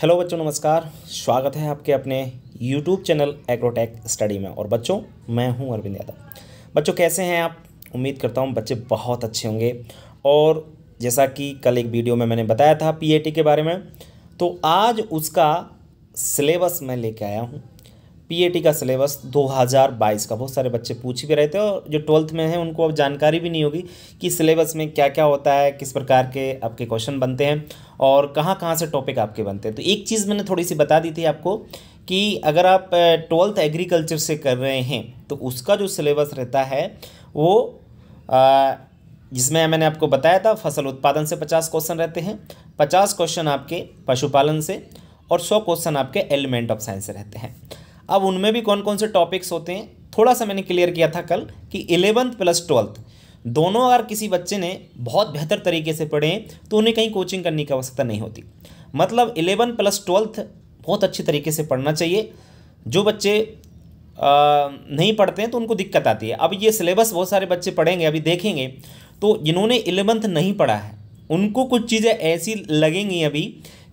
Hello बच्चों नमस्कार स्वागत है आपके अपने यूट्यूब चैनल एग्रोटेक स्टडी में और बच्चों मैं हूं अरविंद यादव बच्चों कैसे हैं आप उम्मीद करता हूं बच्चे बहुत अच्छे होंगे और जैसा कि कल एक वीडियो में मैंने बताया था पीएटी के बारे में तो आज उसका सिलेबस मैं लेके आया हूं पीएटी का सिलेबस 2022 का बहुत सारे बच्चे पूछ भी रहे थे और जो ट्वेल्थ में हैं उनको अब जानकारी भी नहीं होगी कि सिलेबस में क्या क्या होता है किस प्रकार के आपके क्वेश्चन बनते हैं और कहाँ कहाँ से टॉपिक आपके बनते हैं तो एक चीज़ मैंने थोड़ी सी बता दी थी आपको कि अगर आप ट्वेल्थ एग्रीकल्चर से कर रहे हैं तो उसका जो सिलेबस रहता है वो आ, जिसमें मैंने आपको बताया था फसल उत्पादन से पचास क्वेश्चन रहते हैं पचास क्वेश्चन आपके पशुपालन से और सौ क्वेश्चन आपके एलिमेंट ऑफ साइंस से रहते हैं अब उनमें भी कौन कौन से टॉपिक्स होते हैं थोड़ा सा मैंने क्लियर किया था कल कि इलेवंथ प्लस ट्वेल्थ दोनों अगर किसी बच्चे ने बहुत बेहतर तरीके से पढ़े तो उन्हें कहीं कोचिंग करने की आवश्यकता नहीं होती मतलब इलेवन प्लस ट्वेल्थ बहुत अच्छी तरीके से पढ़ना चाहिए जो बच्चे आ, नहीं पढ़ते हैं तो उनको दिक्कत आती है अब ये सिलेबस बहुत सारे बच्चे पढ़ेंगे अभी देखेंगे तो जिन्होंने इलेवंथ नहीं पढ़ा है उनको कुछ चीज़ें ऐसी लगेंगी अभी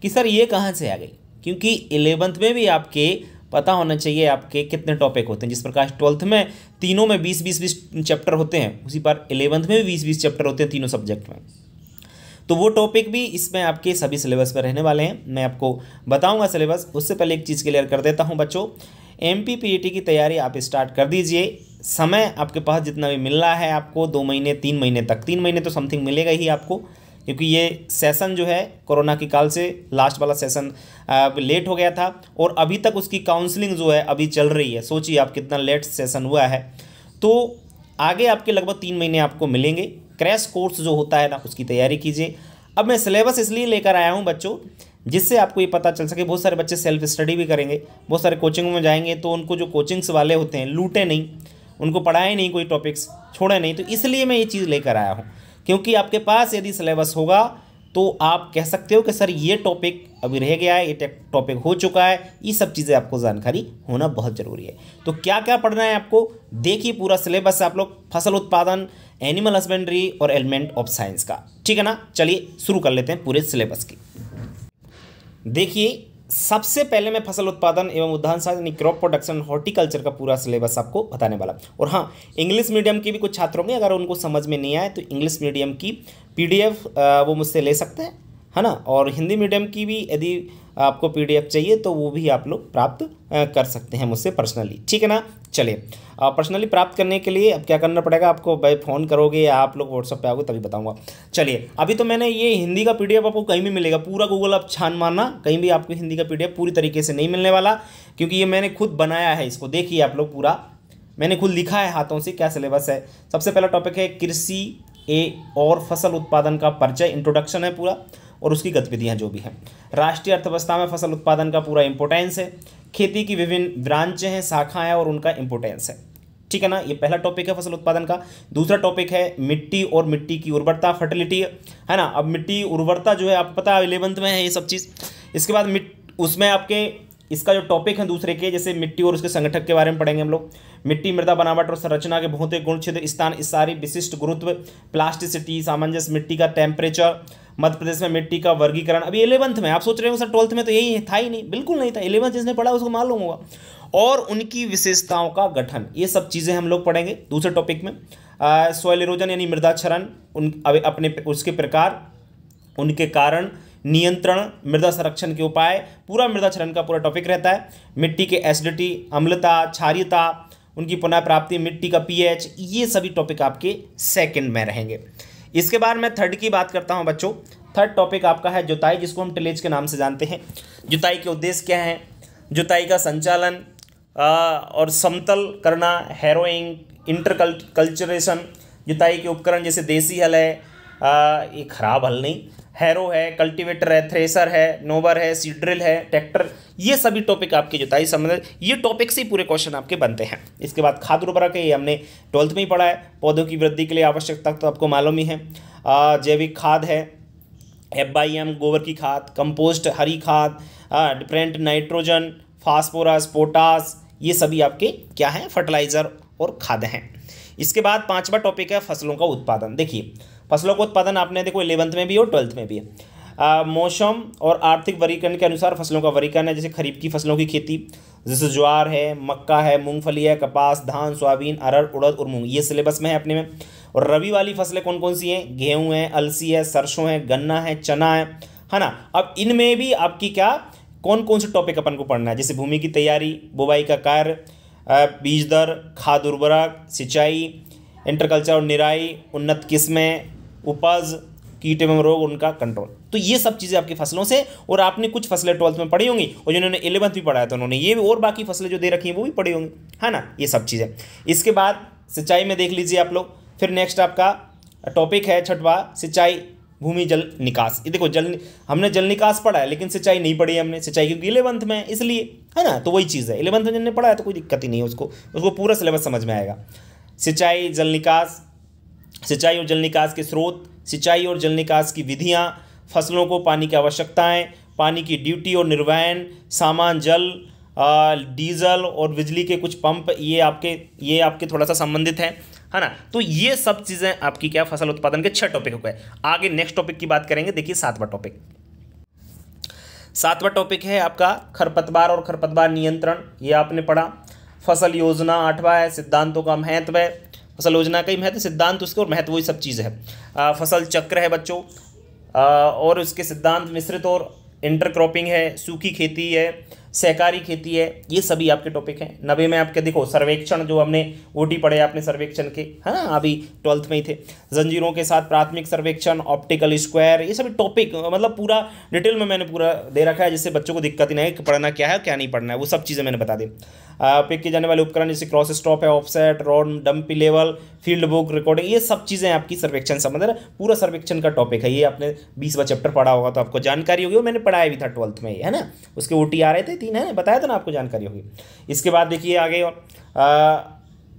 कि सर ये कहाँ से आ गई क्योंकि इलेवंथ में भी आपके पता होना चाहिए आपके कितने टॉपिक होते हैं जिस प्रकार ट्वेल्थ में तीनों में बीस बीस बीस चैप्टर होते हैं उसी पर इलेवंथ में भी बीस बीस चैप्टर होते हैं तीनों सब्जेक्ट में तो वो टॉपिक भी इसमें आपके सभी सिलेबस पर रहने वाले हैं मैं आपको बताऊंगा सिलेबस उससे पहले एक चीज़ क्लियर कर देता हूँ बच्चों एम पी e की तैयारी आप स्टार्ट कर दीजिए समय आपके पास जितना भी मिल रहा है आपको दो महीने तीन महीने तक तीन महीने तो समथिंग मिलेगा ही आपको क्योंकि ये सेशन जो है कोरोना के काल से लास्ट वाला सेशन लेट हो गया था और अभी तक उसकी काउंसलिंग जो है अभी चल रही है सोचिए आप कितना लेट सेशन हुआ है तो आगे आपके लगभग तीन महीने आपको मिलेंगे क्रैश कोर्स जो होता है ना उसकी तैयारी कीजिए अब मैं सिलेबस इसलिए लेकर आया हूँ बच्चों जिससे आपको ये पता चल सके बहुत सारे बच्चे सेल्फ स्टडी भी करेंगे बहुत सारे कोचिंग में जाएंगे तो उनको जो कोचिंग्स वाले होते हैं लूटे नहीं उनको पढ़ाए नहीं कोई टॉपिक्स छोड़े नहीं तो इसलिए मैं ये चीज़ लेकर आया हूँ क्योंकि आपके पास यदि सिलेबस होगा तो आप कह सकते हो कि सर ये टॉपिक अभी रह गया है ये टॉपिक हो चुका है ये सब चीज़ें आपको जानकारी होना बहुत ज़रूरी है तो क्या क्या पढ़ना है आपको देखिए पूरा सिलेबस आप लोग फसल उत्पादन एनिमल हस्बेंड्री और एलिमेंट ऑफ साइंस का ठीक है ना चलिए शुरू कर लेते हैं पूरे सिलेबस की देखिए सबसे पहले मैं फसल उत्पादन एवं उद्यान साधन यानी क्रॉप प्रोडक्शन हॉर्टिकल्चर का पूरा सिलेबस आपको बताने वाला और हाँ इंग्लिश मीडियम के भी कुछ छात्र होंगे अगर उनको समझ में नहीं आए तो इंग्लिश मीडियम की पीडीएफ वो मुझसे ले सकते हैं है ना और हिंदी मीडियम की भी यदि आपको पीडीएफ चाहिए तो वो भी आप लोग प्राप्त कर सकते हैं मुझसे पर्सनली ठीक है ना चलिए पर्सनली प्राप्त करने के लिए अब क्या करना पड़ेगा आपको भाई फ़ोन करोगे या आप लोग व्हाट्सअप पे आओगे तभी बताऊंगा चलिए अभी तो मैंने ये हिंदी का पीडीएफ आपको कहीं भी मिलेगा पूरा गूगल आप छान मारना कहीं भी आपको हिंदी का पीडीएफ पूरी तरीके से नहीं मिलने वाला क्योंकि ये मैंने खुद बनाया है इसको देखिए आप लोग पूरा मैंने खुद लिखा है हाथों से क्या सिलेबस है सबसे पहला टॉपिक है कृषि ए और फसल उत्पादन का परिचय इंट्रोडक्शन है पूरा और उसकी गतिविधियाँ जो भी हैं राष्ट्रीय अर्थव्यवस्था में फसल उत्पादन का पूरा इंपोर्टेंस है खेती की विभिन्न ब्रांचें हैं शाखाएँ और उनका इंपोर्टेंस है ठीक है ना ये पहला टॉपिक है फसल उत्पादन का दूसरा टॉपिक है मिट्टी और मिट्टी की उर्वरता फर्टिलिटी है ना अब मिट्टी उर्वरता जो है आपको पता है इलेवंथ में है ये सब चीज़ इसके बाद मिट उसमें आपके इसका जो टॉपिक है दूसरे के जैसे मिट्टी और उसके संगठक के बारे में पढ़ेंगे हम लोग मिट्टी मृदा बनावट और संरचना के भौतिक गुण क्षेत्र स्थान इस सारी विशिष्ट गुरुत्व प्लास्टिसिटी सामंजस्य मिट्टी का टेम्परेचर मध्य प्रदेश में मिट्टी का वर्गीकरण अभी इलेवंथ में आप सोच रहे हो सर ट्वेल्थ में तो यही था ही नहीं बिल्कुल नहीं था इलेवंथ जिसने पढ़ा उसको मालूम होगा और उनकी विशेषताओं का गठन ये सब चीज़ें हम लोग पढ़ेंगे दूसरे टॉपिक में सॉयल इरोजन यानी मृदा क्षरण उन अपने उसके प्रकार उनके कारण नियंत्रण मृदा संरक्षण के उपाय पूरा मृदा क्षरण का पूरा टॉपिक रहता है मिट्टी के एसिडिटी अम्लता क्षारियता उनकी पुनः प्राप्ति मिट्टी का पीएच ये सभी टॉपिक आपके सेकंड में रहेंगे इसके बाद मैं थर्ड की बात करता हूँ बच्चों थर्ड टॉपिक आपका है जुताई जिसको हम टिलेज के नाम से जानते हैं जुताई के उद्देश्य क्या हैं जुताई का संचालन और समतल करना हैरोइंग इंटरकल कल्चरेशन जुताई के उपकरण जैसे देसी हल है आ, ये खराब हल नहीं हैरो है कल्टीवेटर है थ्रेसर है नोवर है सीड्रिल है ट्रैक्टर ये सभी टॉपिक आपके जुताई संबंधित ये टॉपिक से ही पूरे क्वेश्चन आपके बनते हैं इसके बाद खाद उर्वरक है ये हमने ट्वेल्थ में ही पढ़ा है पौधों की वृद्धि के लिए आवश्यकता तो आपको मालूम ही है जैविक खाद है एफ गोबर की खाद कंपोस्ट हरी खाद डिफरेंट नाइट्रोजन फास्फोरस पोटास ये सभी आपके क्या हैं फर्टिलाइज़र और खाद हैं इसके बाद पांचवा टॉपिक है फसलों का उत्पादन देखिए फसलों का उत्पादन आपने देखो इलेवंथ में भी और ट्वेल्थ में भी है मौसम और आर्थिक वर्गीकरण के अनुसार फसलों का वर्गीकरण है जैसे खरीफ की फसलों की खेती जैसे ज्वार है मक्का है मूंगफली है कपास धान सोयाबीन अरहर उड़द और मूंग ये सिलेबस में है अपने में और रबी वाली फसलें कौन कौन सी हैं गेहूँ है अलसी है सरसों है गन्ना है चना है है ना अब इनमें भी आपकी क्या कौन कौन से टॉपिक अपन को पढ़ना है जैसे भूमि की तैयारी बुवाई का कार्य बीज दर खाद उर्वरक सिंचाई इंटरकल्चर और निराई उन्नत किस्में उपज कीट एवं रोग उनका कंट्रोल तो ये सब चीज़ें आपकी फसलों से और आपने कुछ फसलें ट्वेल्थ में पढ़ी होंगी और जिन्होंने इलेवंथ भी पढ़ाया था तो उन्होंने ये भी और बाकी फसलें जो दे रखी हैं वो भी पढ़ी होंगी है ना ये सब चीज़ें इसके बाद सिंचाई में देख लीजिए आप लोग फिर नेक्स्ट आपका टॉपिक है छठवा सिंचाई भूमि जल निकास ये देखो जल हमने जल निकास पढ़ा है लेकिन सिंचाई नहीं पढ़ी हमने सिंचाई क्योंकि इलेवंथ में है इसलिए है ना तो वही चीज़ है इलेवंथ में जिनने पढ़ा है तो कोई दिक्कत ही नहीं है उसको उसको पूरा सिलेबस समझ में आएगा सिंचाई जल निकास सिंचाई और जल निकास के स्रोत सिंचाई और जल निकास की विधियाँ फसलों को पानी की आवश्यकताएँ पानी की ड्यूटी और निर्वहन सामान जल डीजल और बिजली के कुछ पंप ये आपके ये आपके थोड़ा सा संबंधित है है ना तो ये सब चीज़ें आपकी क्या फसल उत्पादन के छह टॉपिक हो गए आगे नेक्स्ट टॉपिक की बात करेंगे देखिए सातवां टॉपिक सातवां टॉपिक है आपका खरपतवार और खरपतवार नियंत्रण ये आपने पढ़ा फसल योजना आठवां है सिद्धांतों का महत्व है फसल योजना का ही महत्व सिद्धांत उसके और महत्व वही सब चीज़ है आ, फसल चक्र है बच्चों और उसके सिद्धांत मिश्रित और इंटरक्रॉपिंग है सूखी खेती है सहकारी खेती है ये सभी आपके टॉपिक हैं नबे में आपके देखो सर्वेक्षण जो हमने ओटी पढ़े आपने सर्वेक्षण के है हाँ, ना अभी ट्वेल्थ में ही थे जंजीरों के साथ प्राथमिक सर्वेक्षण ऑप्टिकल स्क्वायर ये सभी टॉपिक मतलब पूरा डिटेल में मैंने पूरा दे रखा है जिससे बच्चों को दिक्कत ही नहीं है पढ़ना क्या है क्या नहीं पढ़ना है वो सब चीज़ें मैंने बता दी पिक किए जाने वाले उपकरण जैसे क्रॉस स्टॉप है offset rod dumpy level field book recording ये सब चीज़ें आपकी सर्वेक्षण संबंध पूरा सर्वेक्षण का टॉपिक है ये आपने बीस बार चैप्टर पढ़ा होगा तो आपको जानकारी होगी और मैंने पढ़ाया भी था ट्वेल्थ में है ना उसके ओ आ रहे थे तीन है बताया था ना आपको जानकारी होगी इसके बाद देखिए आगे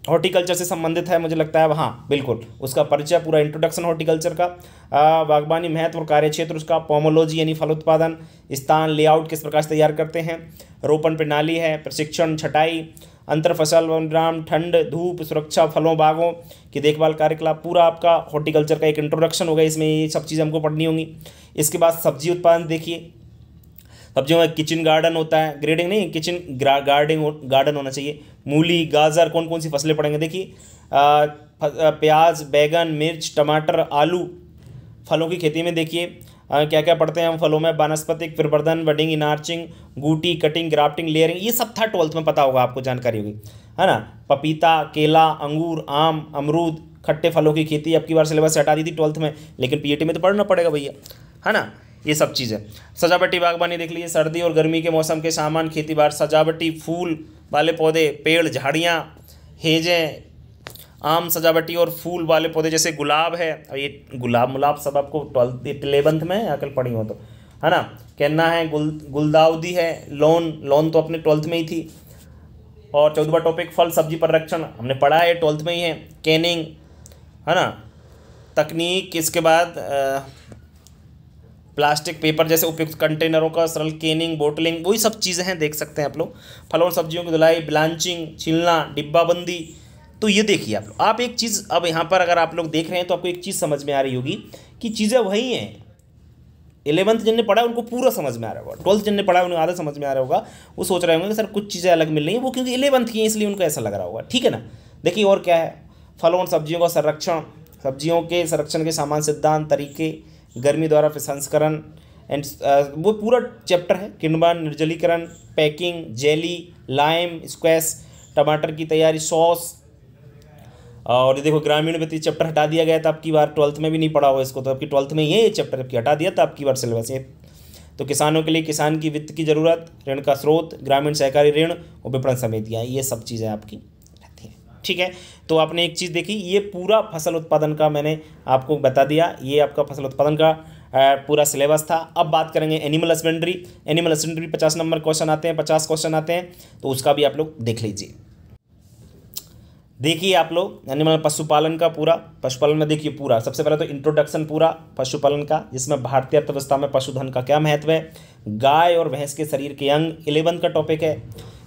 हॉर्टिकल्चर से संबंधित है मुझे लगता है हाँ बिल्कुल उसका परिचय पूरा इंट्रोडक्शन हॉर्टिकल्चर का बागवानी महत्व और कार्य क्षेत्र उसका पोमोलॉजी यानी फल उत्पादन स्थान लेआउट किस प्रकार से तैयार करते हैं रोपण प्रणाली है प्रशिक्षण छटाई अंतर फसल वनग्राम ठंड धूप सुरक्षा फलों बागों की देखभाल कार्यकलाप पूरा आपका हॉर्टिकल्चर का एक इंट्रोडक्शन होगा इसमें ये सब चीज़ें हमको पढ़नी होंगी इसके बाद सब्जी उत्पादन देखिए अब जो है किचन गार्डन होता है ग्रेडिंग नहीं किचन गार्डिंग गार्डन होना चाहिए मूली गाजर कौन कौन सी फसलें पड़ेंगे देखिए प्याज बैगन मिर्च टमाटर आलू फलों की खेती में देखिए क्या क्या पढ़ते हैं हम फलों में वनस्पतिक प्रवर्धन वडिंग इनार्चिंग गूटी कटिंग ग्राफ्टिंग लेयरिंग ये सब था ट्वेल्थ में पता होगा आपको जानकारी होगी है ना पपीता केला अंगूर आम अमरूद खट्टे फलों की खेती अब की बार सिलेबस से हटा दी थी ट्वेल्थ में लेकिन पीएटी e में तो पढ़ना पड़ेगा भैया है ना ये सब चीज़ें सजावटी बागबानी देख लीजिए सर्दी और गर्मी के मौसम के सामान खेती बार सजावटी फूल वाले पौधे पेड़ झाड़ियाँ हेजें आम सजावटी और फूल वाले पौधे जैसे गुलाब है और ये गुलाब मुलाब सब आपको ट्वेल्थ इलेवंथ में अकल पढ़ी हो तो है ना कहना है गुल गुलदाउदी है लोन लोन तो अपने ट्वेल्थ में ही थी और चौथवा टॉपिक फल सब्जी रक्षण हमने पढ़ा है ट्वेल्थ में ही है कैनिंग है ना तकनीक इसके बाद आ, प्लास्टिक पेपर जैसे उपयुक्त कंटेनरों का सरल केनिंग बोटलिंग वही सब चीज़ें हैं देख सकते हैं आप लोग फलों और सब्जियों की धुलाई ब्लांचिंग छिलना डिब्बाबंदी तो ये देखिए आप लोग आप एक चीज़ अब यहाँ पर अगर आप लोग देख रहे हैं तो आपको एक चीज़ समझ में आ रही होगी कि चीज़ें वही हैं इलेवंथ जिनने पढ़ा है उनको पूरा समझ में आ रहा होगा ट्वेल्थ जिनने पढ़ा है उन्हें आधा समझ में आ रहा होगा वो सोच रहे होंगे कि सर कुछ चीज़ें अलग मिल रही हैं वो क्योंकि इलेवंथ की हैं इसलिए उनको ऐसा लग रहा होगा ठीक है ना देखिए और क्या है फलों और सब्जियों का संरक्षण सब्जियों के संरक्षण के सामान सिद्धांत तरीके गर्मी द्वारा प्रसंस्करण एंड uh, वो पूरा चैप्टर है किण्वन निर्जलीकरण पैकिंग जेली लाइम स्क्वैश टमाटर की तैयारी सॉस uh, और ये देखो ग्रामीण व्यक्ति तो चैप्टर हटा दिया गया था आपकी बार ट्वेल्थ में भी नहीं पढ़ा हुआ इसको तो आपकी ट्वेल्थ में ये चैप्टर आपकी हटा दिया था आपकी बार सिलेबस ये तो किसानों के लिए किसान की वित्त की जरूरत ऋण का स्रोत ग्रामीण सहकारी ऋण और विपणन समितियाँ ये सब चीज़ें आपकी रहती हैं ठीक है तो आपने एक चीज़ देखी ये पूरा फसल उत्पादन का मैंने आपको बता दिया ये आपका फसल उत्पादन का पूरा सिलेबस था अब बात करेंगे एनिमल हस्बेंड्री एनिमल हस्बेंड्री पचास नंबर क्वेश्चन आते हैं पचास क्वेश्चन आते हैं तो उसका भी आप लोग देख लीजिए देखिए आप लोग एनिमल पशुपालन का पूरा पशुपालन में देखिए पूरा सबसे पहले तो इंट्रोडक्शन पूरा पशुपालन का जिसमें भारतीय अर्थव्यवस्था में पशुधन का क्या महत्व है गाय और भैंस के शरीर के अंग इलेवन का टॉपिक है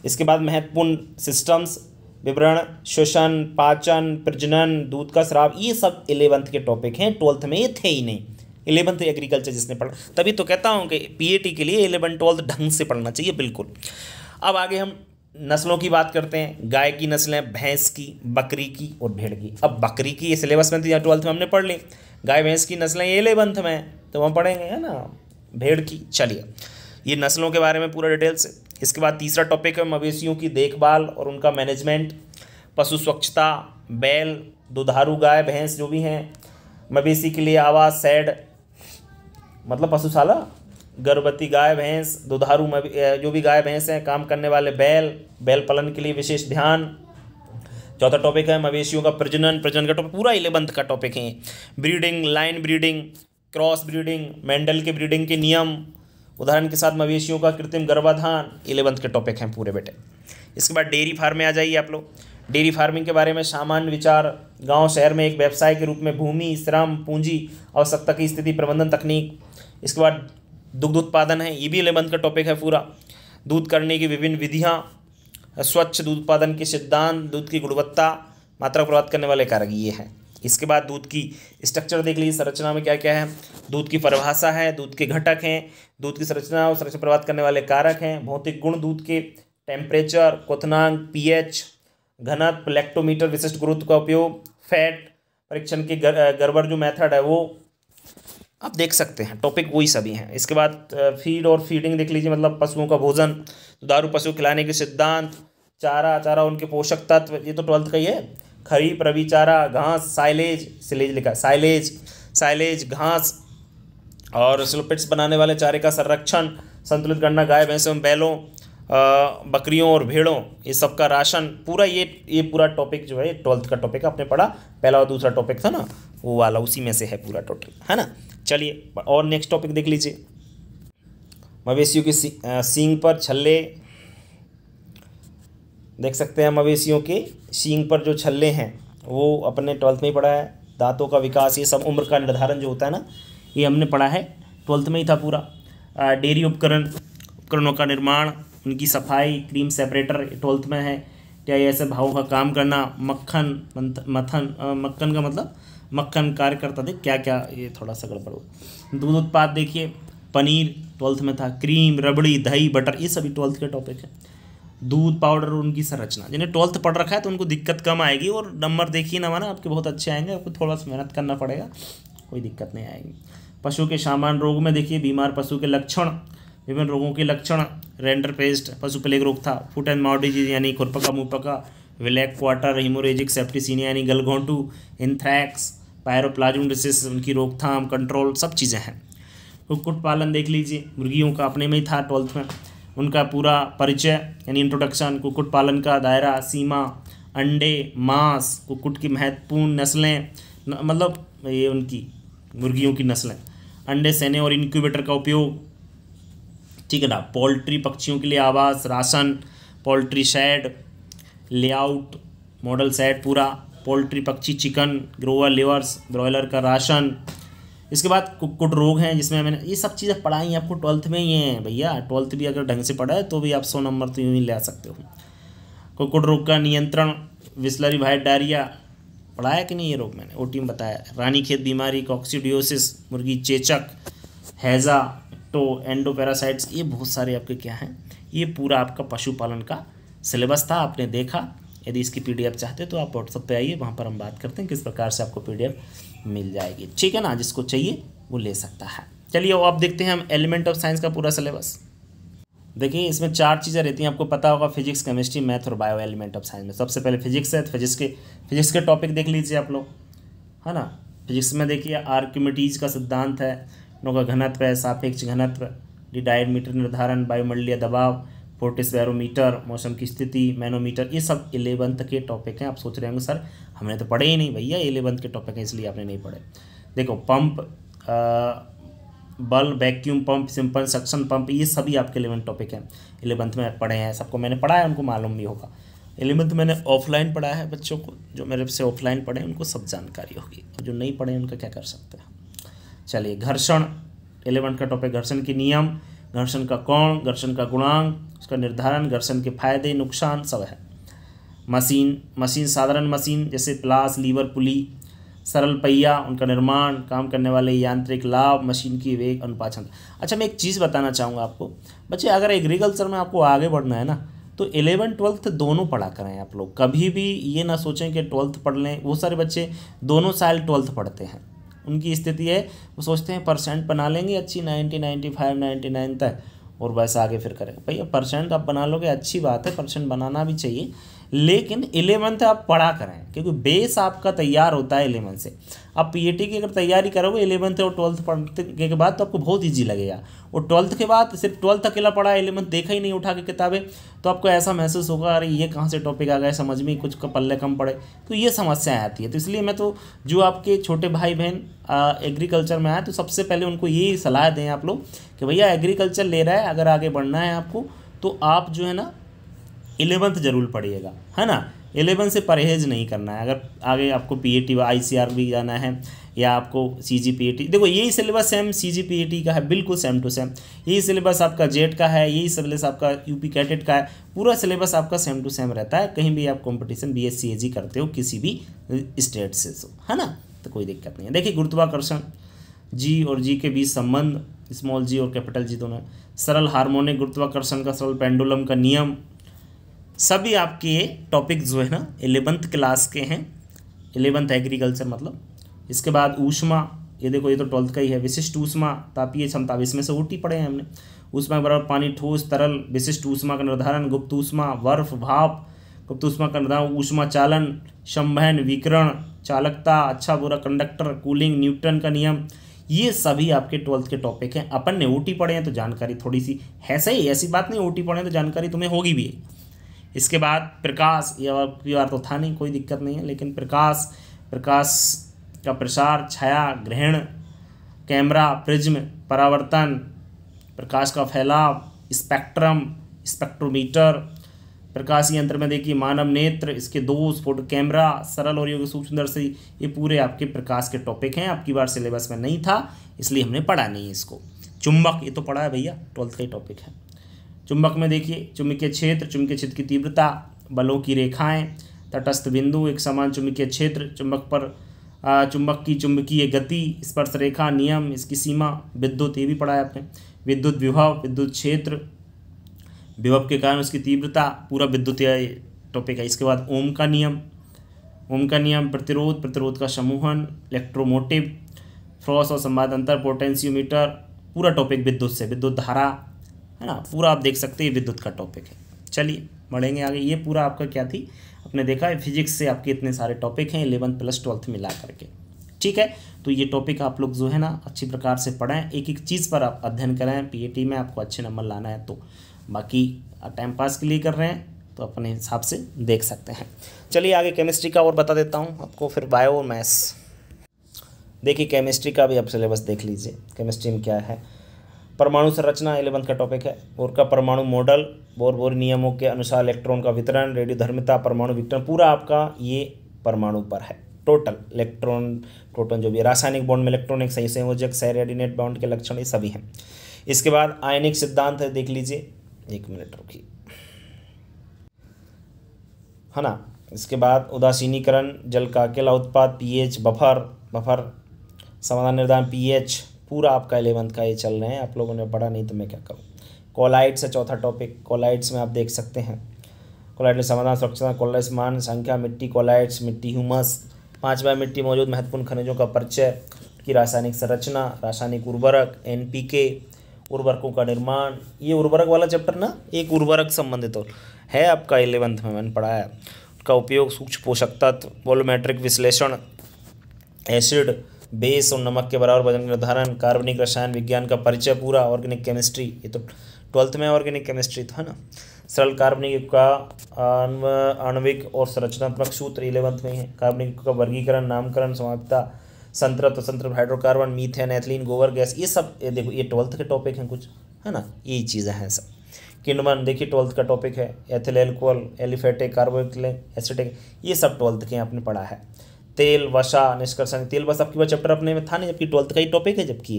इसके बाद महत्वपूर्ण सिस्टम्स विवरण शोषण पाचन प्रजनन दूध का श्राव ये सब इलेवंथ के टॉपिक हैं ट्वेल्थ में ये थे ही नहीं इलेवंथ एग्रीकल्चर जिसने पढ़ा तभी तो कहता हूँ कि पी के लिए इलेवन ट्वेल्थ ढंग से पढ़ना चाहिए बिल्कुल अब आगे हम नस्लों की बात करते हैं गाय की नस्लें भैंस की बकरी की और भेड़ की अब बकरी की सिलेबस में थी या ट्वेल्थ में हमने पढ़ ली गाय भैंस की नस्लें ये इलेवंथ में तो वहाँ पढ़ेंगे है ना भेड़ की चलिए ये नस्लों के बारे में पूरा डिटेल से इसके बाद तीसरा टॉपिक है मवेशियों की देखभाल और उनका मैनेजमेंट पशु स्वच्छता बैल दुधारू गाय भैंस जो भी हैं मवेशी के लिए आवास सैड मतलब पशुशाला गर्भवती गाय भैंस दुधारू जो भी गाय भैंस हैं काम करने वाले बैल बैल पालन के लिए विशेष ध्यान चौथा टॉपिक है मवेशियों का प्रजनन प्रजनन का टॉपिक पूरा इलेवंथ का टॉपिक है breeding line breeding cross breeding Mendel के ब्रीडिंग के नियम उदाहरण के साथ मवेशियों का कृत्रिम गर्भाधान इलेवंथ के टॉपिक हैं पूरे बेटे इसके बाद डेयरी फार्म में आ जाइए आप लोग डेयरी फार्मिंग के बारे में सामान्य विचार गांव शहर में एक व्यवसाय के रूप में भूमि श्रम पूंजी आवश्यकता की स्थिति प्रबंधन तकनीक इसके बाद दुग्ध उत्पादन है ये भी इलेवंथ का टॉपिक है पूरा दूध करने की विभिन्न विधियाँ स्वच्छ दूध उत्पादन के सिद्धांत दूध की गुणवत्ता मात्रा को प्राप्त करने वाले कारक ये हैं इसके बाद दूध की स्ट्रक्चर देख लीजिए संरचना में क्या क्या है दूध की परिभाषा है दूध के घटक हैं दूध की संरचना और संरचना प्रभात करने वाले कारक हैं भौतिक गुण दूध के टेम्परेचर पी एच घनत लैक्टोमीटर विशिष्ट गुरुत्व का उपयोग फैट परीक्षण के गड़बड़ जो मेथड है वो आप देख सकते हैं टॉपिक वही सभी हैं इसके बाद फीड और फीडिंग देख लीजिए मतलब पशुओं का भोजन दारू पशु खिलाने के सिद्धांत चारा चारा उनके पोषक तत्व ये तो ट्वेल्थ का ही है खरीफ रबी चारा घास साइलेज सिलेज लिखा साइलेज साइलेज घास और स्लोपिट्स बनाने वाले चारे का संरक्षण संतुलित करना गाय भैंसों बैलों बकरियों और भेड़ों ये सबका राशन पूरा ये ये पूरा टॉपिक जो है ट्वेल्थ का टॉपिक आपने पढ़ा पहला और दूसरा टॉपिक था ना वो वाला उसी में से है पूरा टोटल है ना चलिए और नेक्स्ट टॉपिक देख लीजिए मवेशियों के सींग पर छल्ले देख सकते हैं मवेशियों के सींग पर जो छल्ले हैं वो अपने ट्वेल्थ में ही पढ़ा है दांतों का विकास ये सब उम्र का निर्धारण जो होता है ना ये हमने पढ़ा है ट्वेल्थ में ही था पूरा डेयरी उपकरण उपकरणों का निर्माण उनकी सफाई क्रीम सेपरेटर ट्वेल्थ में है या ऐसे भावों का काम करना मक्खन मथन मक्खन का मतलब मक्खन कार्यकर्ता थे क्या क्या ये थोड़ा सा गड़बड़ दूध उत्पाद देखिए पनीर ट्वेल्थ में था क्रीम रबड़ी दही बटर ये सभी ट्वेल्थ के टॉपिक हैं दूध पाउडर उनकी संरचना जिन्हें ट्वेल्थ पढ़ रखा है तो उनको दिक्कत कम आएगी और नंबर देखिए ना माना आपके बहुत अच्छे आएंगे आपको थोड़ा सा मेहनत करना पड़ेगा कोई दिक्कत नहीं आएगी पशु के सामान्य रोग में देखिए बीमार पशु के लक्षण विभिन्न रोगों के लक्षण रेंडर पेस्ट पशु प्लेग रोग था फुट एंड माउट डिजीज यानी खुरपका मुहपका विलैक क्वार्टर हिमोरेजिक सेप्टिसीनिया यानी गलघोंटू इंथ्रैक्स पायरोप्लाज्म डिसीज उनकी रोकथाम कंट्रोल सब चीज़ें हैं कुक्कुट पालन देख लीजिए मुर्गियों का अपने में ही था ट्वेल्थ में उनका पूरा परिचय यानी इंट्रोडक्शन कुकुट पालन का दायरा सीमा अंडे मांस कुकुट की महत्वपूर्ण नस्लें मतलब ये उनकी मुर्गियों की नस्लें अंडे सेने और इनक्यूबेटर का उपयोग ठीक है ना पोल्ट्री पक्षियों के लिए आवास राशन poultry shed layout model set पूरा पोल्ट्री पक्षी चिकन ग्रोवर लिवर्स ब्रॉयलर का राशन इसके बाद कुक्कुट रोग हैं जिसमें मैंने ये सब चीज़ें पढ़ाई हैं आपको ट्वेल्थ में ही हैं भैया ट्वेल्थ भी अगर ढंग से पढ़ा है तो भी आप सौ नंबर तो यूँ ही ले सकते हो कुक्कुट रोग का नियंत्रण विस्लरी भाई डायरिया पढ़ाया कि नहीं ये रोग मैंने ओ टीम में बताया रानी खेत बीमारी कॉक्सीडियोसिस मुर्गी चेचक हैज़ा टो एंडोपैरासाइट्स ये बहुत सारे आपके क्या हैं ये पूरा आपका पशुपालन का सिलेबस था आपने देखा यदि इसकी पी चाहते तो आप व्हाट्सअप पर आइए वहाँ पर हम बात करते हैं किस प्रकार से आपको पी मिल जाएगी ठीक है ना जिसको चाहिए वो ले सकता है चलिए अब देखते हैं हम एलिमेंट ऑफ साइंस का पूरा सिलेबस देखिए इसमें चार चीज़ें रहती हैं आपको पता होगा फिजिक्स केमिस्ट्री मैथ और बायो एलिमेंट ऑफ साइंस में सबसे पहले फिजिक्स है फिजिक्स के फिजिक्स के टॉपिक देख लीजिए आप लोग है ना फिजिक्स में देखिए आर्क्यूमिटीज का सिद्धांत है नौ का घनत्व है सापेक्ष घनत्व डिडायमीटर निर्धारण वायुमंडलीय दबाव पोर्टिस बैरोमीटर मौसम की स्थिति मैनोमीटर ये सब एलेवंथ के टॉपिक हैं आप सोच रहे होंगे सर हमने तो पढ़े ही नहीं भैया एलेवंथ के टॉपिक हैं इसलिए आपने नहीं पढ़े देखो पंप बल vacuum pump simple suction pump ये सभी आपके एलेवंथ टॉपिक हैं एलेवंथ में पढ़े हैं सबको मैंने पढ़ा है उनको मालूम भी होगा एलेवंथ मैंने ऑफलाइन पढ़ा है बच्चों को जो मेरे से ऑफलाइन पढ़े उनको सब जानकारी होगी जो नहीं पढ़े उनका क्या कर सकते हैं चलिए घर्षण एलेवंथ का टॉपिक घर्षण के नियम घर्षण का कोण घर्षण का गुणांक उसका निर्धारण घर्षण के फायदे नुकसान सब है मशीन मशीन साधारण मशीन जैसे प्लास लीवर पुली सरल पहिया उनका निर्माण काम करने वाले यांत्रिक लाभ मशीन की वेग अनुपाचन अच्छा मैं एक चीज़ बताना चाहूँगा आपको बच्चे अगर एग्रीकल्चर में आपको आगे बढ़ना है ना तो एलेवन ट्वेल्थ दोनों पढ़ा करें आप लोग कभी भी ये ना सोचें कि ट्वेल्थ पढ़ लें वो सारे बच्चे दोनों साल ट्वेल्थ पढ़ते हैं उनकी स्थिति है वो सोचते हैं परसेंट बना लेंगे अच्छी ninety ninety five ninety nine तक और वैसा आगे फिर करेंगे भैया परसेंट आप बना लोगे अच्छी बात है परसेंट बनाना भी चाहिए लेकिन इलेवंथ आप पढ़ा करें क्योंकि बेस आपका तैयार होता है इलेवंथ से आप पी e की अगर तैयारी करोगे इलेवंथ और ट्वेल्थ पढ़ते के बाद तो आपको बहुत ईजी लगेगा और ट्वेल्थ के बाद सिर्फ ट्वेल्थ अकेला पढ़ा एलेवंथ देखा ही नहीं उठा के किताबें तो आपको ऐसा महसूस होगा अरे ये कहाँ से टॉपिक आ गया समझ में कुछ पल्ले कम पड़े तो ये समस्याएँ आती है तो इसलिए मैं तो जो आपके छोटे भाई बहन एग्रीकल्चर में आए तो सबसे पहले उनको ये सलाह दें आप लोग कि भैया एग्रीकल्चर ले रहा है अगर आगे बढ़ना है आपको तो आप जो है ना इलेवंथ जरूर पढ़िएगा है ना एलेवन से परहेज नहीं करना है अगर आगे आपको पी ए टी व आई सी आर भी जाना है या आपको सी जी पी ए टी देखो यही syllabus same C G P A T का है बिल्कुल सेम टू सेम यही सिलेबस आपका जेट e का है यही सिलेबस आपका यू पी कैडेट का है पूरा सिलेबस आपका सेम टू सेम रहता है कहीं भी आप competition B S C A G करते हो किसी भी स्टेट से तो है ना तो कोई दिक्कत नहीं है देखिए गुरुत्वाकर्षण जी और जी के बीच संबंध स्मॉल जी और कैपिटल जी दोनों सरल हार्मोनिक गुरुत्वाकर्षण का सरल पेंडुलम का नियम सभी आपके ये टॉपिक जो है ना एलेवंथ क्लास के हैं एलेवंथ एग्रीकल्चर मतलब इसके बाद ऊष्मा ये देखो ये तो ट्वेल्थ का ही है विशिष्ट ऊष्मा तापीय क्षमता इसमें से उल्टी पड़े हैं हमने ऊष्मा के बराबर पानी ठोस तरल विशिष्ट ऊष्मा का निर्धारण गुप्त ऊष्मा बर्फ भाप गुप्त ऊष्मा का निर्धारण ऊष्मा चालन शंभन विकरण चालकता अच्छा बुरा कंडक्टर कूलिंग न्यूटन का नियम ये सभी आपके ट्वेल्थ के टॉपिक हैं अपन ने ओटी पढ़े हैं तो जानकारी थोड़ी सी है ही ऐसी बात नहीं ओटी पढ़े हैं तो जानकारी तुम्हें होगी भी है इसके बाद प्रकाश ये आपकी बार तो था नहीं कोई दिक्कत नहीं है लेकिन प्रकाश प्रकाश का प्रसार छाया ग्रहण कैमरा प्रिज्म परावर्तन प्रकाश का फैलाव स्पेक्ट्रम स्पेक्ट्रोमीटर प्रकाश यंत्र में देखिए मानव नेत्र इसके दोष फोटो कैमरा सरल और योग सूक्ष्म दर्शी ये पूरे आपके प्रकाश के टॉपिक हैं आपकी बार सिलेबस में नहीं था इसलिए हमने पढ़ा नहीं इसको चुंबक ये तो पढ़ा है भैया ट्वेल्थ का ही टॉपिक है चुंबक में देखिए चुंबकीय क्षेत्र चुंबकीय क्षेत्र की तीव्रता बलों की रेखाएं तटस्थ बिंदु एक समान चुंबकीय क्षेत्र चुंबक पर चुंबक की चुंबकीय गति स्पर्श रेखा नियम इसकी सीमा विद्युत ये भी पढ़ा है आपने विद्युत विभव विद्युत क्षेत्र विभव के कारण उसकी तीव्रता पूरा विद्युत टॉपिक है इसके बाद ओम का नियम ओम का नियम प्रतिरोध प्रतिरोध का समूहन इलेक्ट्रोमोटिव फ्रॉस और संवाद अंतर पोटेंशियोमीटर पूरा टॉपिक विद्युत से विद्युत धारा है ना पूरा आप देख सकते हैं विद्युत का टॉपिक है चलिए बढ़ेंगे आगे ये पूरा आपका क्या थी आपने देखा है फिजिक्स से आपके इतने सारे टॉपिक हैं इलेवन प्लस ट्वेल्थ मिला करके ठीक है तो ये टॉपिक आप लोग जो है ना अच्छी प्रकार से पढ़ें एक एक चीज़ पर आप अध्ययन करें पीएटी e में आपको अच्छे नंबर लाना है तो बाकी टाइम पास के लिए कर रहे हैं तो अपने हिसाब से देख सकते हैं चलिए आगे केमिस्ट्री का और बता देता हूँ आपको फिर बायो मैथ्स देखिए केमिस्ट्री का भी आप सिलेबस देख लीजिए केमिस्ट्री में क्या है परमाणु संरचना एलेवंथ का टॉपिक है बोर का परमाणु मॉडल बोर बोर नियमों के अनुसार इलेक्ट्रॉन का वितरण रेडियो धर्मिता परमाणु वितरण पूरा आपका ये परमाणु पर है टोटल इलेक्ट्रॉन प्रोटॉन जो भी रासायनिक बॉन्ड में इलेक्ट्रॉनिक एक सही संयोजक सैरेडिनेट बॉन्ड के लक्षण ये सभी हैं इसके बाद आयनिक सिद्धांत है देख लीजिए एक मिनट रुकी है ना इसके बाद उदासीनीकरण जल का अकेला उत्पाद पीएच बफर बफर समाधान निर्धारण पीएच पूरा आपका एलेवंथ का ये चल रहे हैं आप लोगों ने पढ़ा नहीं तो मैं क्या करूँ कोलाइट्स है चौथा टॉपिक कोलाइट्स में आप देख सकते हैं कोलाइड समाधान स्वच्छता कोलाइट्स मान संख्या मिट्टी कोलाइट्स मिट्टी ह्यूमस पाँचवा मिट्टी मौजूद महत्वपूर्ण खनिजों का परिचय की रासायनिक संरचना रासायनिक उर्वरक एन उर्वरकों का निर्माण ये उर्वरक वाला चैप्टर ना एक उर्वरक संबंधित है आपका इलेवंथ में मैंने पढ़ाया उसका उपयोग सूक्ष्म पोषक तत्व वोलोमेट्रिक विश्लेषण एसिड बेस और नमक के बराबर वजन निर्धारण कार्बनिक रसायन विज्ञान का परिचय पूरा ऑर्गेनिक केमिस्ट्री ये तो ट्वेल्थ में ऑर्गेनिक केमिस्ट्री था ना सरल कार्बनिक का आणविक और संरचनात्मक सूत्र इलेवंथ में है कार्बनिक का वर्गीकरण नामकरण समाप्तता संतर तो हाइड्रोकार्बन मीथेन एथलीन गोबर गैस ये सब ये देखो ये ट्वेल्थ के टॉपिक हैं कुछ है ना यही चीज़ें हैं सब किण्वन देखिए ट्वेल्थ का टॉपिक है ethyl alcohol aliphatic carboxylic acetic ये सब ट्वेल्थ के आपने पढ़ा है तेल वसा निष्कर्षण तेल वसा आपके पास चैप्टर अपने में था नहीं जबकि ट्वेल्थ का ही टॉपिक है जबकि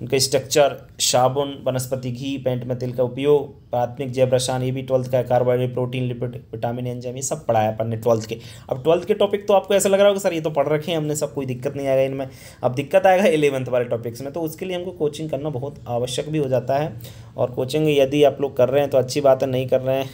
उनका स्ट्रक्चर साबुन वनस्पति घी पेंट में तेल का उपयोग प्राथमिक जैव रसायन ये भी ट्वेल्थ का carbohydrate protein lipid vitamin enzyme ये सब पढ़ाया अपन ने ट्वेल्थ के अब ट्वेल्थ के टॉपिक तो आपको ऐसा लग रहा होगा सर ये तो पढ़ रखे हैं हमने सब कोई दिक्कत नहीं आएगा इनमें अब दिक्कत आएगा इलेवंथ वाले टॉपिक्स में तो उसके लिए हमको कोचिंग करना बहुत आवश्यक भी हो जाता है और कोचिंग यदि आप लोग कर रहे हैं तो अच्छी बात है नहीं कर रहे हैं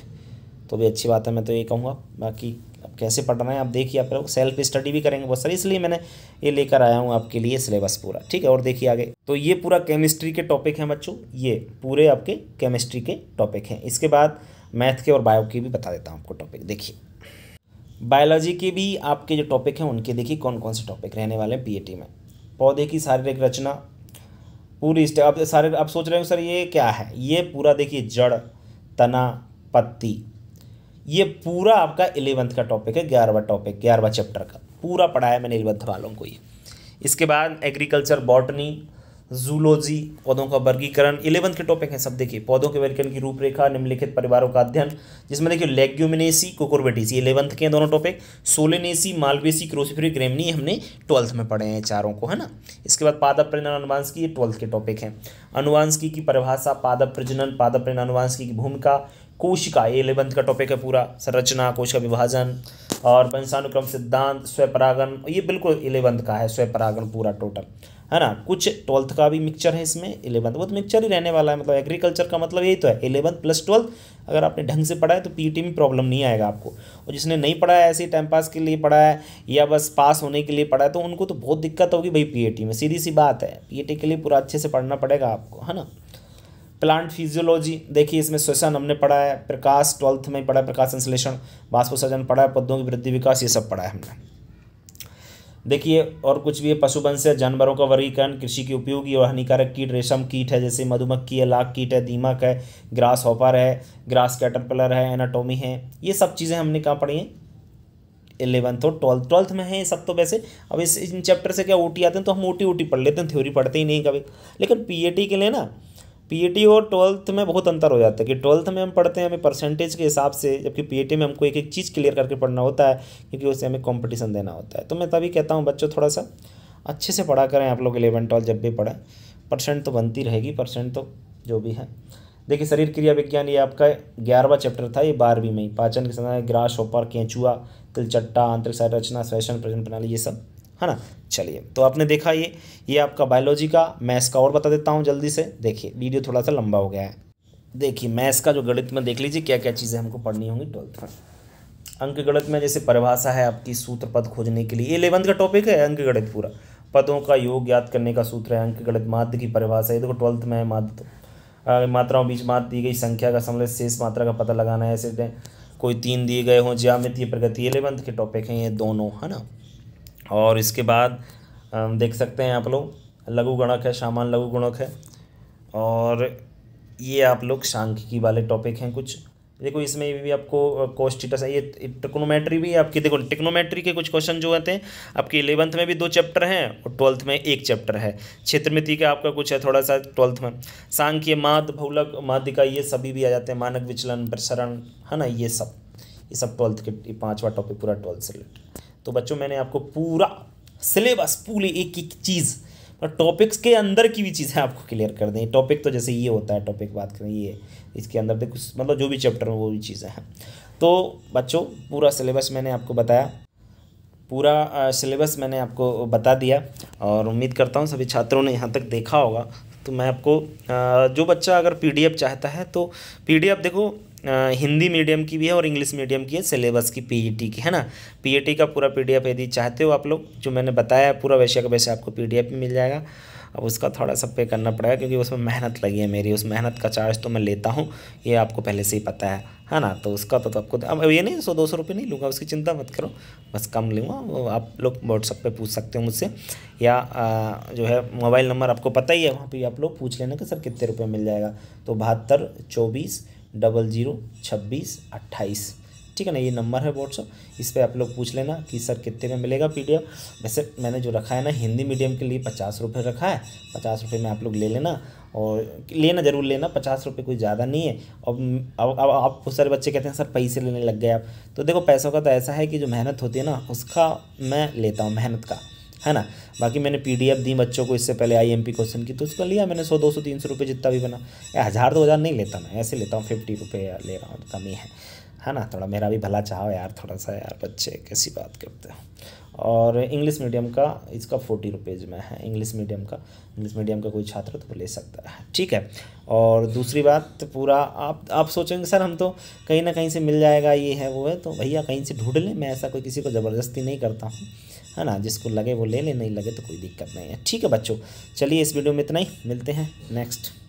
तो भी अच्छी बात है मैं तो ये कहूँगा बाकी अब कैसे पढ़ना है आप देखिए आप लोग सेल्फ स्टडी भी करेंगे बहुत सर इसलिए मैंने ये लेकर आया हूँ आपके लिए सिलेबस पूरा ठीक है और देखिए आगे तो ये पूरा केमिस्ट्री के टॉपिक हैं बच्चों ये पूरे आपके केमिस्ट्री के टॉपिक हैं इसके बाद मैथ के और बायो के भी बता देता हूँ आपको टॉपिक देखिए बायोलॉजी के भी आपके जो टॉपिक हैं उनके देखिए कौन कौन से टॉपिक रहने वाले हैं पी में पौधे की शारीरिक रचना पूरी आप सारे आप सोच रहे हो सर ये क्या है ये पूरा देखिए जड़ तना पत्ती ये पूरा आपका एलेवंथ का टॉपिक है ग्यारहवा टॉपिक ग्यारहवा चैप्टर का पूरा पढ़ाया मैंने एलेवंथ वालों को ये इसके बाद एग्रीकल्चर बॉटनी जूलॉजी पौधों का वर्गीकरण इलेवंथ के टॉपिक हैं सब देखिए पौधों के वर्गीकरण की रूपरेखा निम्नलिखित परिवारों का अध्ययन जिसमें देखिए लेग्यूमिनेसी कोकोरबेटीसी इलेवंथ के हैं दोनों topic solanaceae malvaceae cruciferae gramineae हमने ट्वेल्थ में पढ़े हैं चारों को है ना इसके बाद पादप प्रजनन अनुवांश की ये ट्वेल्थ के टॉपिक हैं अनुवांशिकी की परिभाषा पादप प्रजनन पादप प्रजनन अनुवांशिकी की भूमिका कोशिका ये इलेवंथ का टॉपिक है पूरा संरचना कोशिका विभाजन और वंशानुक्रम सिद्धांत स्वयपरागन ये बिल्कुल इलेवंथ का है स्वयपरागन पूरा टोटल है ना कुछ ट्वेल्थ का भी मिक्सचर है इसमें इलेवंथ वो तो मिक्सचर ही रहने वाला है मतलब एग्रीकल्चर का मतलब यही तो है इलेवंथ प्लस ट्वेल्थ अगर आपने ढंग से पढ़ा है तो पीटी में प्रॉब्लम नहीं आएगा आपको और जिसने नहीं पढ़ा है ऐसे टाइम पास के लिए पढ़ा है या बस पास होने के लिए पढ़ा है तो उनको तो बहुत दिक्कत होगी भाई पी e में सीधी सी बात है पी e के लिए पूरा अच्छे से पढ़ना पड़ेगा आपको है ना प्लांट फिजियोलॉजी देखिए इसमें श्वसन हमने पढ़ा है प्रकाश ट्वेल्थ में पढ़ा है प्रकाश संश्लेषण बाष्पोसर्जन पढ़ा है पौधों की वृद्धि विकास ये सब पढ़ा है हमने देखिए और कुछ भी है पशुवंश है जानवरों का वर्गीकरण कृषि की उपयोगी और हानिकारक कीट रेशम कीट है जैसे मधुमक्खी है लाख कीट है दीमक है ग्रास हॉपर है ग्रास कैटरपिलर है एनाटोमी है ये सब चीज़ें हमने कहाँ पढ़ी हैं इलेवंथ और ट्वेल्थ ट्वेल्थ में है ये सब तो वैसे अब इस इन चैप्टर से क्या ओटी आते हैं तो हम ओटी ओटी पढ़ लेते हैं थ्योरी पढ़ते ही नहीं कभी लेकिन पी के लिए ना पीईटी e और ट्वेल्थ में बहुत अंतर हो जाता है कि ट्वेल्थ में हम पढ़ते हैं हमें परसेंटेज के हिसाब से जबकि पीईटी e में हमको एक एक चीज़ क्लियर करके पढ़ना होता है क्योंकि उससे हमें कॉम्पिटिशन देना होता है तो मैं तभी कहता हूँ बच्चों थोड़ा सा अच्छे से पढ़ा करें आप लोग इलेवन ट्वेल्थ जब भी पढ़ें परसेंट तो बनती रहेगी परसेंट तो जो भी है देखिए शरीर क्रिया विज्ञान ये आपका ग्यारहवा चैप्टर था ये बारहवीं में ही पाचन के समय ग्रास होपर केंचुआ तिलचट्टा आंतरिक संरचना श्वसन प्रजन प्रणाली ये सब है ना चलिए तो आपने देखा ये ये आपका बायोलॉजी का मैथ्स का और बता देता हूँ जल्दी से देखिए वीडियो थोड़ा सा लंबा हो गया है देखिए मैथ्स का जो गणित में देख लीजिए क्या क्या चीज़ें हमको पढ़नी होंगी ट्वेल्थ में अंक गणित में जैसे परिभाषा है आपकी सूत्र पद खोजने के लिए इलेवंथ का टॉपिक है अंक गणित पूरा पदों का योग याद करने का सूत्र है अंक गणित माध्य की परिभाषा ये देखो ट्वेल्थ में है माध्य तो। मात्राओं बीच माध्य दी गई संख्या का समझ शेष मात्रा का पता लगाना है ऐसे कोई तीन दिए गए हों ज्यामितीय प्रगति इलेवंथ के टॉपिक हैं ये दोनों है ना और इसके बाद देख सकते हैं आप लोग लघु गणक है सामान लघु गणक है और ये आप लोग सांख्यिकी वाले टॉपिक हैं कुछ देखो इसमें भी, आपको कोस्टिटस है ये टेक्नोमेट्री भी आपकी देखो टेक्नोमेट्री के कुछ क्वेश्चन जो होते हैं आपके इलेवंथ में भी दो चैप्टर हैं और ट्वेल्थ में एक चैप्टर है क्षेत्रमिति का आपका कुछ है थोड़ा सा ट्वेल्थ में सांख्य माध भौलक माध्यिका ये सभी भी आ जाते हैं मानक विचलन प्रसरण है ना ये सब ये सब ट्वेल्थ के पाँचवा टॉपिक पूरा ट्वेल्थ से रिलेटेड तो बच्चों मैंने आपको पूरा सिलेबस पूरी एक एक चीज़ और मतलब टॉपिक्स के अंदर की भी चीज़ें आपको क्लियर कर दें टॉपिक तो जैसे ये होता है टॉपिक बात करें ये इसके अंदर देखो मतलब जो भी चैप्टर में वो भी चीज़ें हैं तो बच्चों पूरा सिलेबस मैंने आपको बताया पूरा सिलेबस मैंने आपको बता दिया और उम्मीद करता हूँ सभी छात्रों ने यहाँ तक देखा होगा तो मैं आपको जो बच्चा अगर पीडीएफ चाहता है तो पीडीएफ देखो हिंदी मीडियम की भी है और इंग्लिश मीडियम की है सिलेबस की पीईटी e की है ना पीईटी e का पूरा पीडीएफ यदि चाहते हो आप लोग जो मैंने बताया पूरा वैसे का वैसे आपको पीडीएफ में मिल जाएगा अब उसका थोड़ा सा पे करना पड़ेगा क्योंकि उसमें मेहनत लगी है मेरी उस मेहनत का चार्ज तो मैं लेता हूँ ये आपको पहले से ही पता है है ना तो उसका तो, तो आपको अब ये नहीं सौ दो सौ रुपये नहीं लूँगा उसकी चिंता मत करो बस कम लूँगा आप लोग व्हाट्सअप पे पूछ सकते हो मुझसे या आ, जो है मोबाइल नंबर आपको पता ही है वहाँ पर आप लोग पूछ लेना कि सर कितने रुपये मिल जाएगा तो बहत्तर चौबीस डबल जीरो छब्बीस अट्ठाईस ठीक है ना ये नंबर है व्हाट्सअप इस पर आप लोग पूछ लेना कि सर कितने में मिलेगा पी वैसे मैंने जो रखा है ना हिंदी मीडियम के लिए पचास रुपये रखा है पचास रुपये में आप लोग ले लेना और लेना ज़रूर लेना पचास रुपये कोई ज़्यादा नहीं है अब अब अब आप बहुत सारे बच्चे कहते हैं सर पैसे लेने लग गए आप तो देखो पैसों का तो ऐसा है कि जो मेहनत होती है ना उसका मैं लेता हूँ मेहनत का है ना बाकी मैंने पी दी बच्चों को इससे पहले आई क्वेश्चन की तो उसका लिया मैंने सौ दो सौ तीन सौ रुपये जितना भी बना हज़ार दो तो हज़ार नहीं लेता मैं ऐसे लेता हूँ फिफ्टी रुपये ले रहा हूँ तो कमी है है ना थोड़ा मेरा भी भला चाहो यार थोड़ा सा यार बच्चे कैसी बात करते हैं और इंग्लिश मीडियम का इसका फोर्टी रुपीज़ में है इंग्लिश मीडियम का इंग्लिश मीडियम का कोई छात्र तो वो ले सकता है ठीक है और दूसरी बात पूरा आप आप सोचेंगे सर हम तो कहीं ना कहीं से मिल जाएगा ये है वो है तो भैया कहीं से ढूंढ लें मैं ऐसा कोई किसी को ज़बरदस्ती नहीं करता हूँ है ना जिसको लगे वो ले ले नहीं लगे तो कोई दिक्कत नहीं है ठीक है बच्चों चलिए इस वीडियो में इतना ही मिलते हैं नेक्स्ट